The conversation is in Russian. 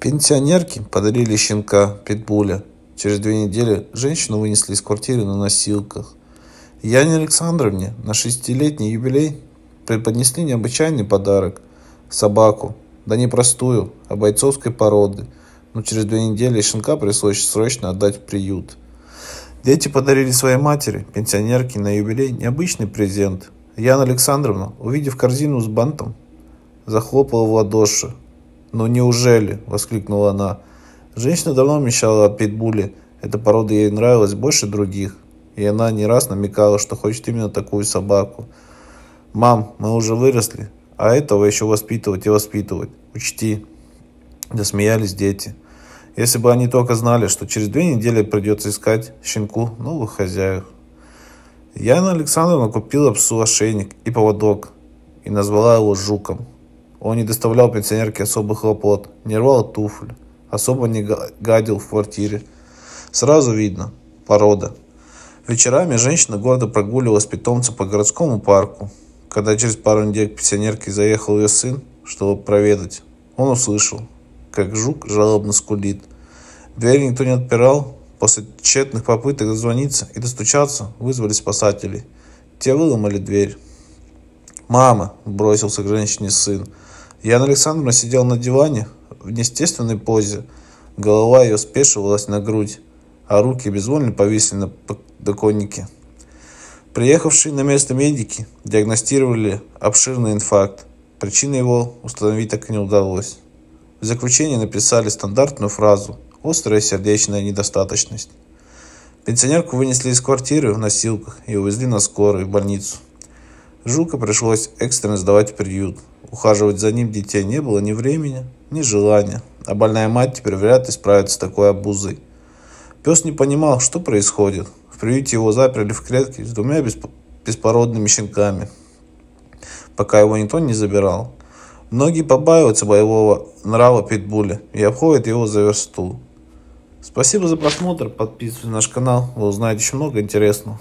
Пенсионерки подарили щенка, питбуля. Через две недели женщину вынесли из квартиры на носилках. Яне Александровне на шестилетний юбилей преподнесли необычайный подарок – собаку. Да не простую, а бойцовской породы. Но через две недели щенка пришлось срочно отдать в приют. Дети подарили своей матери, пенсионерке, на юбилей необычный презент. Яна Александровна, увидев корзину с бантом, захлопала в ладоши. «Ну неужели?» – воскликнула она. Женщина давно мечтала о питбуле. Эта порода ей нравилась больше других. И она не раз намекала, что хочет именно такую собаку. «Мам, мы уже выросли, а этого еще воспитывать и воспитывать. Учти». Досмеялись дети. Если бы они только знали, что через две недели придется искать щенку новых хозяев. Яна Александровна купила псу ошейник и поводок и назвала его «Жуком». Он не доставлял пенсионерке особых хлопот, не рвал туфли, особо не гадил в квартире. Сразу видно – порода. Вечерами женщина гордо прогуливалась питомца по городскому парку. Когда через пару недель к пенсионерке заехал ее сын, чтобы проведать, он услышал, как жук жалобно скулит. Дверь никто не отпирал. После тщетных попыток дозвониться и достучаться вызвали спасателей. Те выломали дверь. «Мама!» – бросился к женщине сын. Яна Александровна сидела на диване в неестественной позе. Голова ее спешивалась на грудь, а руки безвольно повисли на подоконнике. Приехавшие на место медики диагностировали обширный инфаркт. Причины его установить так и не удалось. В заключение написали стандартную фразу «острая сердечная недостаточность». Пенсионерку вынесли из квартиры в носилках и увезли на скорой в больницу. Жука пришлось экстренно сдавать в приют. Ухаживать за ним детей не было ни времени, ни желания, а больная мать теперь вряд ли справится с такой обузой. Пес не понимал, что происходит. В приюте его заперли в клетке с двумя беспородными щенками, пока его никто не забирал. Многие побаиваются боевого нрава Питбуля и обходят его за версту. Спасибо за просмотр, подписывайтесь на наш канал, вы узнаете еще много интересного.